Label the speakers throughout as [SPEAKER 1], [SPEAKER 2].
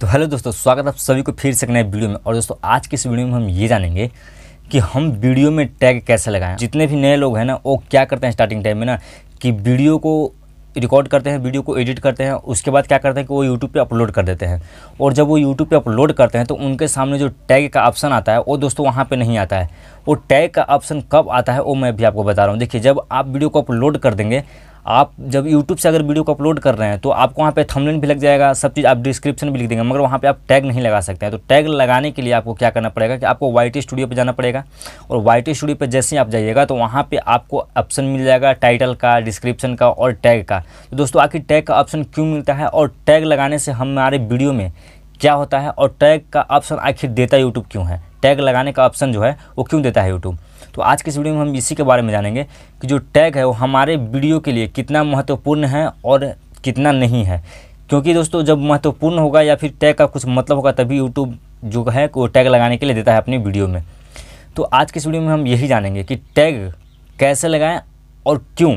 [SPEAKER 1] तो हेलो दोस्तों स्वागत आप सभी को फिर से नए वीडियो में और दोस्तों आज के इस वीडियो में हम ये जानेंगे कि हम वीडियो में टैग कैसे लगाएं जितने भी नए लोग हैं ना वो क्या करते हैं स्टार्टिंग टाइम में ना कि वीडियो को रिकॉर्ड करते हैं वीडियो को एडिट करते हैं उसके बाद क्या करते हैं कि वो यूट्यूब पर अपलोड कर देते हैं और जब वो यूट्यूब पर अपलोड करते हैं तो उनके सामने जो टैग का ऑप्शन आता है वो दोस्तों वहाँ पर नहीं आता है वो टैग का ऑप्शन कब आता है वो मैं भी आपको बता रहा हूँ देखिए जब आप वीडियो को अपलोड कर देंगे आप जब यूट्यूब से अगर वीडियो को अपलोड कर रहे हैं तो आपको वहाँ पे थंबनेल भी लग जाएगा सब चीज़ आप डिस्क्रिप्शन भी लिख देंगे मगर वहाँ पे आप टैग नहीं लगा सकते हैं तो टैग लगाने के लिए आपको क्या करना पड़ेगा कि आपको वाई टी स्टूडियो पर जाना पड़ेगा और वाई टी स्टूडियो पर जैसे ही आप जाइएगा तो वहाँ पर आपको ऑप्शन मिल जाएगा टाइटल का डिस्क्रिप्शन का और टैग का तो दोस्तों आखिर टैग का ऑप्शन क्यों मिलता है और टैग लगाने से हमारे वीडियो में क्या होता है और टैग का ऑप्शन आखिर देता है यूट्यूब क्यों है टैग लगाने का ऑप्शन जो है वो क्यों देता है यूट्यूब तो आज के इस वीडियो में हम इसी के बारे में जानेंगे कि जो टैग है वो हमारे वीडियो के लिए कितना महत्वपूर्ण है और कितना नहीं है क्योंकि दोस्तों जब महत्वपूर्ण होगा या फिर टैग का कुछ मतलब होगा तभी यूट्यूब जो है वो टैग लगाने के लिए देता है अपनी वीडियो में तो आज के इस वीडियो में हम यही जानेंगे कि टैग कैसे लगाएँ और क्यों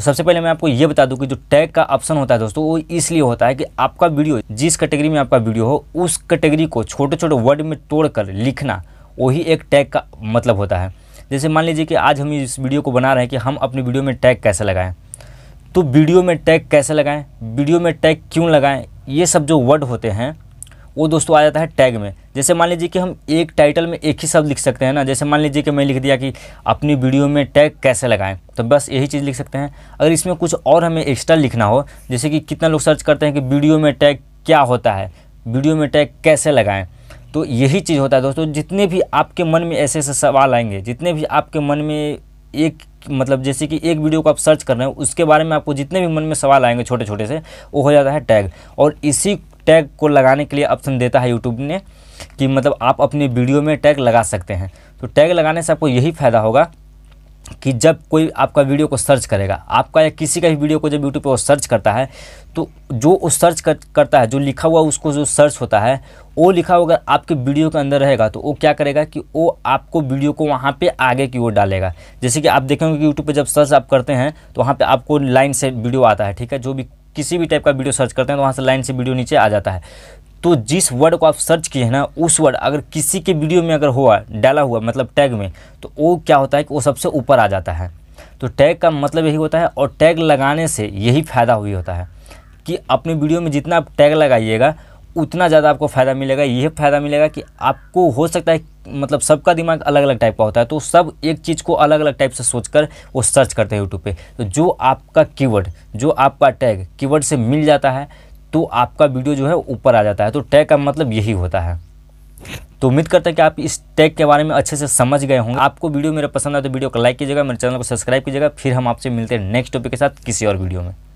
[SPEAKER 1] तो सबसे पहले मैं आपको ये बता दूं कि जो टैग का ऑप्शन होता है दोस्तों वो इसलिए होता है कि आपका वीडियो जिस कैटेगरी में आपका वीडियो हो उस कैटेगरी को छोटे छोटे वर्ड में तोड़कर लिखना वही एक टैग का मतलब होता है जैसे मान लीजिए कि आज हम इस वीडियो को बना रहे हैं कि हम अपने वीडियो में टैग कैसे लगाएँ तो वीडियो में टैग कैसे लगाएँ वीडियो में टैग क्यों लगाएँ ये सब जो वर्ड होते हैं वो दोस्तों आ जाता है टैग में जैसे मान लीजिए कि हम एक टाइटल में एक ही शब्द लिख सकते हैं ना जैसे मान लीजिए कि मैं लिख दिया कि अपनी वीडियो में टैग कैसे लगाएं तो बस यही चीज़ लिख सकते हैं अगर इसमें कुछ और हमें एक्स्ट्रा लिखना हो जैसे कि कितना लोग सर्च करते हैं कि वीडियो में टैग क्या होता है वीडियो में टैग कैसे लगाएँ तो यही चीज़ होता है दोस्तों जितने भी आपके मन में ऐसे ऐसे सवाल आएंगे जितने भी आपके मन में एक मतलब जैसे कि एक वीडियो को आप सर्च कर रहे हैं उसके बारे में आपको जितने भी मन में सवाल आएंगे छोटे छोटे से वो हो जाता है टैग और इसी टैग को लगाने के लिए ऑप्शन देता है यूट्यूब ने कि मतलब आप अपने वीडियो में टैग लगा सकते हैं तो टैग लगाने से आपको यही फ़ायदा होगा कि जब कोई आपका वीडियो को सर्च करेगा आपका या किसी का भी वीडियो को जब यूट्यूब पर वो सर्च करता है तो जो वो सर्च कर, करता है जो लिखा हुआ उसको जो सर्च होता है वो लिखा हुआ अगर आपके वीडियो के अंदर रहेगा तो वो क्या करेगा कि वो आपको वीडियो को वहाँ पे आगे की ओर डालेगा जैसे कि आप देखेंगे कि यूट्यूब पर जब सर्च आप करते हैं तो वहाँ पर आपको लाइन से वीडियो आता है ठीक है जो भी किसी भी टाइप का वीडियो सर्च करते हैं तो वहाँ से लाइन से वीडियो नीचे आ जाता है तो जिस वर्ड को आप सर्च किए हैं ना उस वर्ड अगर किसी के वीडियो में अगर हुआ डाला हुआ मतलब टैग में तो वो क्या होता है कि वो सबसे ऊपर आ जाता है तो टैग का मतलब यही होता है और टैग लगाने से यही फ़ायदा हुई होता है कि अपने वीडियो में जितना आप टैग लगाइएगा उतना ज़्यादा आपको फ़ायदा मिलेगा यह फ़ायदा मिलेगा कि आपको हो सकता है मतलब सबका दिमाग अलग अलग टाइप का होता है तो सब एक चीज़ को अलग अलग टाइप से सोचकर वो सर्च करते हैं यूट्यूब पे तो जो आपका कीवर्ड जो आपका टैग कीवर्ड से मिल जाता है तो आपका वीडियो जो है ऊपर आ जाता है तो टैग का मतलब यही होता है तो उम्मीद करते हैं कि आप इस टैग के बारे में अच्छे से समझ गए होंगे आपको वीडियो मेरा पसंद आए तो वीडियो को लाइक कीजिएगा मेरे चैनल को सब्सक्राइब कीजिएगा फिर हम आपसे मिलते हैं नेक्स्ट टॉपिक के साथ किसी और वीडियो में